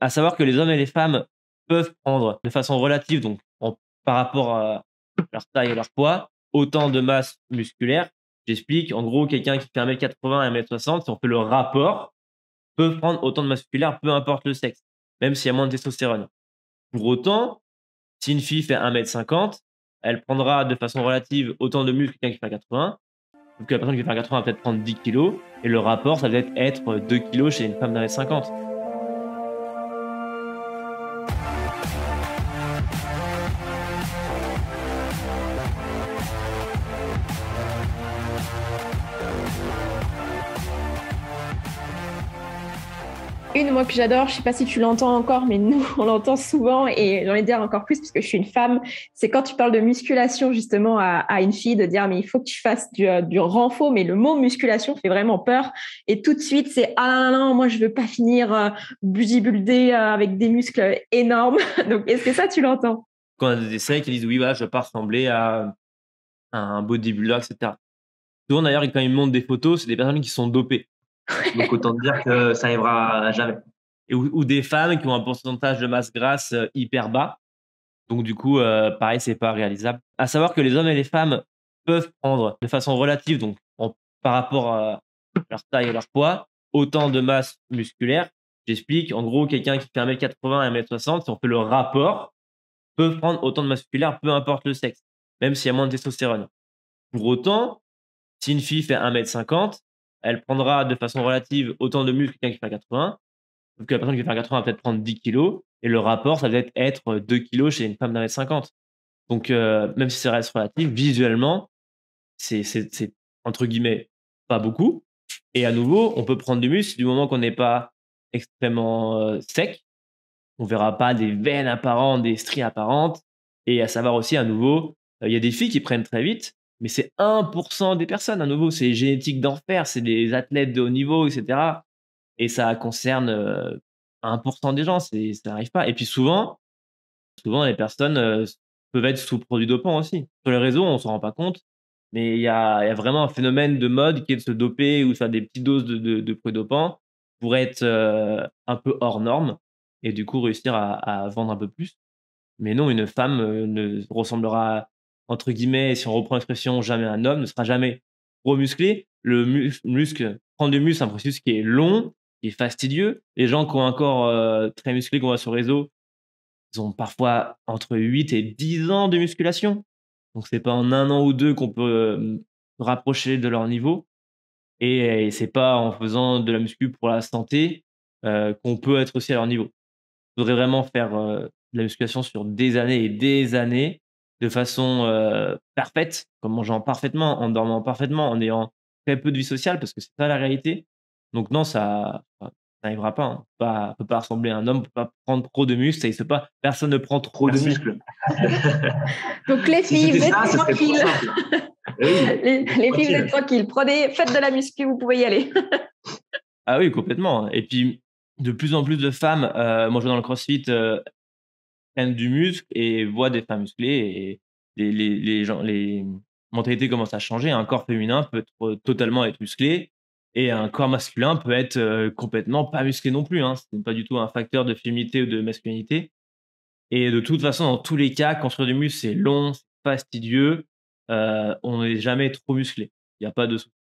à savoir que les hommes et les femmes peuvent prendre de façon relative, donc par rapport à leur taille et leur poids, autant de masse musculaire. J'explique, en gros, quelqu'un qui fait 1m80 et 1m60, si on fait le rapport, peut prendre autant de masse musculaire, peu importe le sexe, même s'il y a moins de testostérone. Pour autant, si une fille fait 1m50, elle prendra de façon relative autant de muscles que quelqu'un qui fait 80. Donc la personne qui fait 80 va peut-être prendre 10 kg, et le rapport, ça va être être 2 kg chez une femme d'un m 50. Une, moi, que j'adore, je sais pas si tu l'entends encore, mais nous, on l'entend souvent et j'en ai dire encore plus parce que je suis une femme, c'est quand tu parles de musculation justement à, une fille, de dire mais il faut que tu fasses euh, du, renfort, mais le mot musculation fait vraiment peur et tout de suite c'est ah non, moi je veux pas finir euh, euh avec des muscles énormes. Donc est-ce que ça tu l'entends Quand on a des séries qui disent oui, voilà, je veux pas ressembler à, un bodybuilder, etc. Souvent d'ailleurs, quand ils montrent des photos, c'est des personnes qui sont dopées. Donc autant dire que ça n'arrivera jamais. ou, des femmes qui ont un pourcentage de masse grasse euh, hyper bas. Donc du coup, euh, pareil, c'est pas réalisable. À savoir que les hommes et les femmes peuvent prendre de façon relative, donc par rapport à leur taille et leur poids, autant de masse musculaire. J'explique, en gros, quelqu'un qui fait 1m80 et 1m60, si on fait le rapport, peut prendre autant de masse musculaire, peu importe le sexe, même s'il y a moins de testostérone. Pour autant, si une fille fait 1m50, elle prendra de façon relative autant de muscles que quelqu'un qui fait 80. Sauf que la personne qui fait 80 va peut-être prendre 10 kilos. Et le rapport, ça va être être euh, 2 kilos chez une femme d'un mètre 50. Donc, euh, même si ça reste relatif, visuellement, c'est, entre guillemets pas beaucoup. Et à nouveau, on peut prendre du muscle du moment qu'on n'est pas extrêmement euh, sec. On ne verra pas des veines apparentes, des stries apparentes. Et à savoir aussi, à nouveau, il y a des filles qui prennent très vite mais c'est 1% des personnes à nouveau. C'est génétique d'enfer, c'est des athlètes de haut niveau, etc. Et ça concerne 1% euh, des gens, ça n'arrive pas. Et puis souvent, souvent les personnes euh, peuvent être sous produits dopants aussi. Sur les réseaux, on s'en rend pas compte, mais il y, y a, vraiment un phénomène de mode qui est de se doper ou de faire des petites doses de, de, produits dopants pour être euh, un peu hors norme et du coup réussir à, à, vendre un peu plus. Mais non, une femme ne ressemblera entre guillemets, si on reprend l'expression, jamais un homme ne sera jamais remusclé. musclé. Le muscle, prendre du muscle, c'est un processus qui est long, qui est fastidieux. Les gens qui ont un corps euh, très musclé, qu'on voit sur réseau, ils ont parfois entre 8 et 10 ans de musculation. Donc, ce n'est pas en un an ou deux qu'on peut se euh, rapprocher de leur niveau. Euh, et, c'est pas en faisant de la muscu pour la santé qu'on peut être aussi à leur niveau. Il faudrait vraiment faire de la musculation sur des années et des années de façon parfaite, en mangeant parfaitement, en dormant parfaitement, en ayant très peu de vie sociale, parce que c'est ça la réalité. Donc non, ça n'arrivera pas. Hein. On pas. peut pas ressembler à un homme, on ne peut pas prendre trop de muscles, pas. Personne ne prend trop de muscles. Donc les filles, vous tranquilles. Eh les, filles, vous êtes tranquilles. faites de la muscu, vous pouvez y aller. ah oui, complètement. Et puis, de plus en plus de femmes, moi je vais dans le CrossFit, prennent du muscle et voient des femmes musclées et les, gens, les mentalités commencent à changer. Un corps féminin peut être, euh, totalement être musclé et un corps masculin peut être euh, complètement pas musclé non plus. Hein. Ce n'est pas du tout un facteur de féminité ou de masculinité. Et de toute façon, dans tous les cas, construire du muscle, c'est long, fastidieux. Euh, on n'est jamais trop musclé. Il n'y a pas de souci.